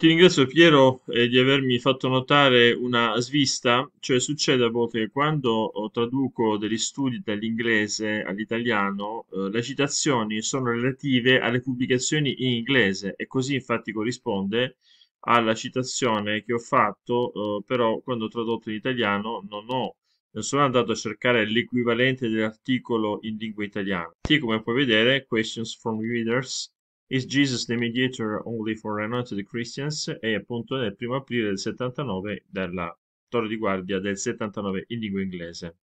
Ti ringrazio Piero eh, di avermi fatto notare una svista, cioè succede a volte che quando traduco degli studi dall'inglese all'italiano eh, le citazioni sono relative alle pubblicazioni in inglese e così infatti corrisponde alla citazione che ho fatto, eh, però quando ho tradotto in italiano non ho non sono andato a cercare l'equivalente dell'articolo in lingua italiana. Sì, come puoi vedere, questions from readers Is Jesus the Mediator Only for Anointed Christians è appunto nel primo aprile del 79 della Torre di Guardia del 79 in lingua inglese.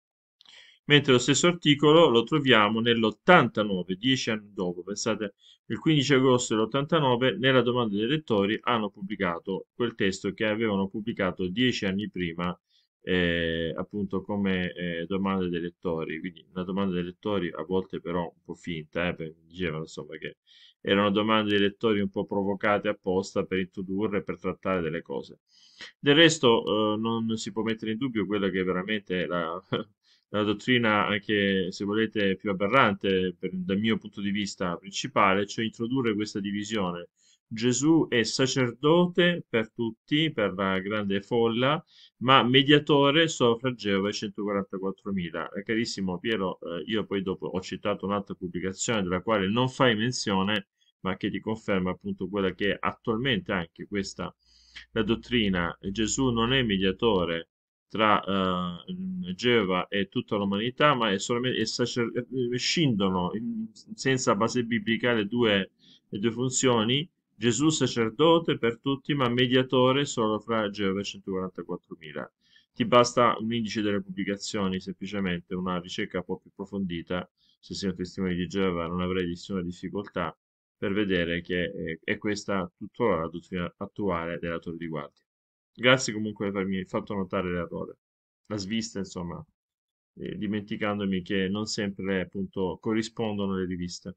Mentre lo stesso articolo lo troviamo nell'89, dieci anni dopo, pensate, il 15 agosto dell'89 nella domanda dei lettori hanno pubblicato quel testo che avevano pubblicato dieci anni prima eh, appunto come eh, domande dei lettori. Quindi una domanda dei lettori a volte però un po' finta, eh, perché dicevano insomma che erano domande dei lettori un po' provocate apposta per introdurre, per trattare delle cose. Del resto eh, non si può mettere in dubbio quella che è veramente la, la dottrina anche se volete più aberrante per, dal mio punto di vista principale, cioè introdurre questa divisione Gesù è sacerdote per tutti, per la grande folla, ma mediatore sopra Geova e 144.000. Eh, carissimo Piero, eh, io poi dopo ho citato un'altra pubblicazione della quale non fai menzione, ma che ti conferma appunto quella che è attualmente anche questa la dottrina. Gesù non è mediatore tra eh, Geova e tutta l'umanità, ma è solamente è sacer- eh, scindono in, senza base biblica le due, le due funzioni Gesù sacerdote per tutti, ma mediatore solo fra Geova e 144.000. Ti basta un indice delle pubblicazioni, semplicemente una ricerca un po' più approfondita, se sei un testimone di Geova non avrei nessuna difficoltà, per vedere che è, eh, è questa tuttora la dottrina attuale della Torre di Guardia. Grazie comunque per avermi fatto notare l'errore, la svista insomma, eh, dimenticandomi che non sempre appunto corrispondono le riviste.